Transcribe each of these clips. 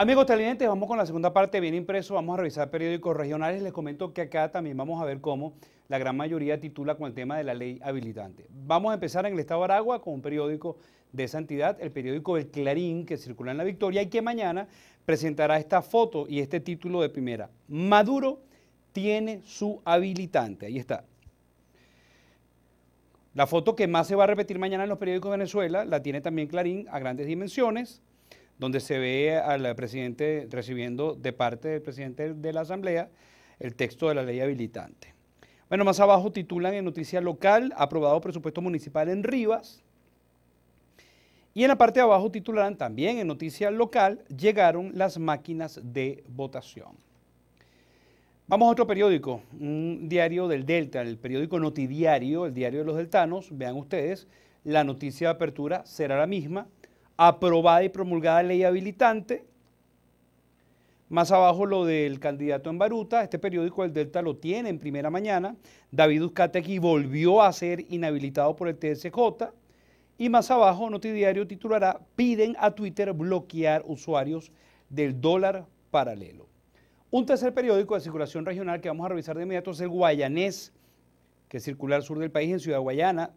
Amigos televidentes, vamos con la segunda parte bien impreso, vamos a revisar periódicos regionales. Les comento que acá también vamos a ver cómo la gran mayoría titula con el tema de la ley habilitante. Vamos a empezar en el estado de Aragua con un periódico de esa entidad, el periódico El Clarín, que circula en La Victoria y que mañana presentará esta foto y este título de primera. Maduro tiene su habilitante. Ahí está. La foto que más se va a repetir mañana en los periódicos de Venezuela la tiene también Clarín a grandes dimensiones donde se ve al presidente recibiendo de parte del presidente de la Asamblea el texto de la ley habilitante. Bueno, más abajo titulan en noticia local, aprobado presupuesto municipal en Rivas. Y en la parte de abajo titularán también en noticia local, llegaron las máquinas de votación. Vamos a otro periódico, un diario del Delta, el periódico Notidiario, el diario de los deltanos. Vean ustedes, la noticia de apertura será la misma aprobada y promulgada ley habilitante. Más abajo lo del candidato en Baruta, este periódico del Delta lo tiene en primera mañana. David Uzcategui volvió a ser inhabilitado por el TSJ. Y más abajo, Notidiario titulará, piden a Twitter bloquear usuarios del dólar paralelo. Un tercer periódico de circulación regional que vamos a revisar de inmediato es el Guayanés, que circula al sur del país en Ciudad Guayana.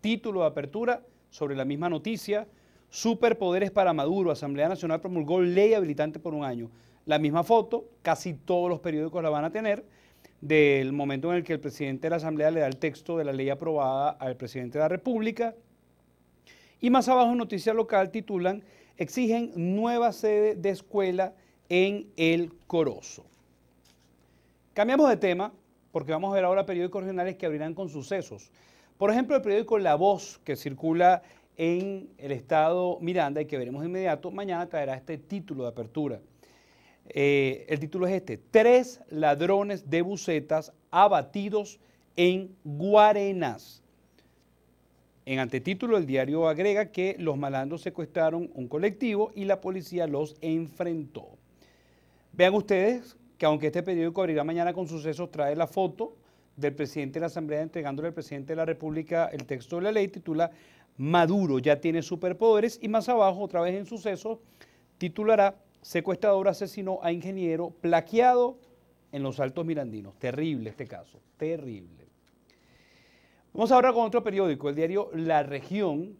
Título de apertura sobre la misma noticia, Superpoderes para Maduro, Asamblea Nacional promulgó ley habilitante por un año. La misma foto, casi todos los periódicos la van a tener, del momento en el que el presidente de la Asamblea le da el texto de la ley aprobada al presidente de la República. Y más abajo, noticia local, titulan, exigen nueva sede de escuela en el Corozo. Cambiamos de tema, porque vamos a ver ahora periódicos regionales que abrirán con sucesos. Por ejemplo, el periódico La Voz, que circula en el estado Miranda y que veremos de inmediato, mañana traerá este título de apertura. Eh, el título es este, tres ladrones de bucetas abatidos en Guarenas. En antetítulo, el diario agrega que los malandros secuestraron un colectivo y la policía los enfrentó. Vean ustedes que aunque este periódico abrirá mañana con sucesos, trae la foto del presidente de la Asamblea entregándole al presidente de la República el texto de la ley, titula Maduro ya tiene superpoderes y más abajo, otra vez en sucesos, titulará Secuestrador asesinó a ingeniero plaqueado en los Altos Mirandinos. Terrible este caso, terrible. Vamos ahora con otro periódico, el diario La Región,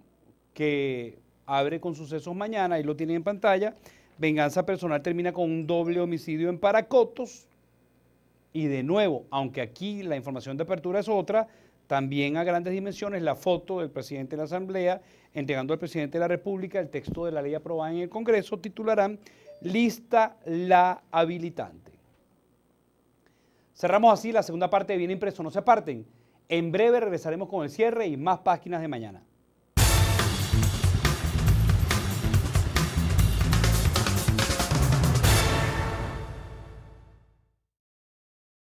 que abre con sucesos mañana, ahí lo tienen en pantalla. Venganza personal termina con un doble homicidio en Paracotos. Y de nuevo, aunque aquí la información de apertura es otra, también a grandes dimensiones la foto del presidente de la Asamblea entregando al presidente de la República el texto de la ley aprobada en el Congreso titularán Lista la habilitante. Cerramos así la segunda parte de Bien Impreso. No se aparten. En breve regresaremos con el cierre y más páginas de mañana.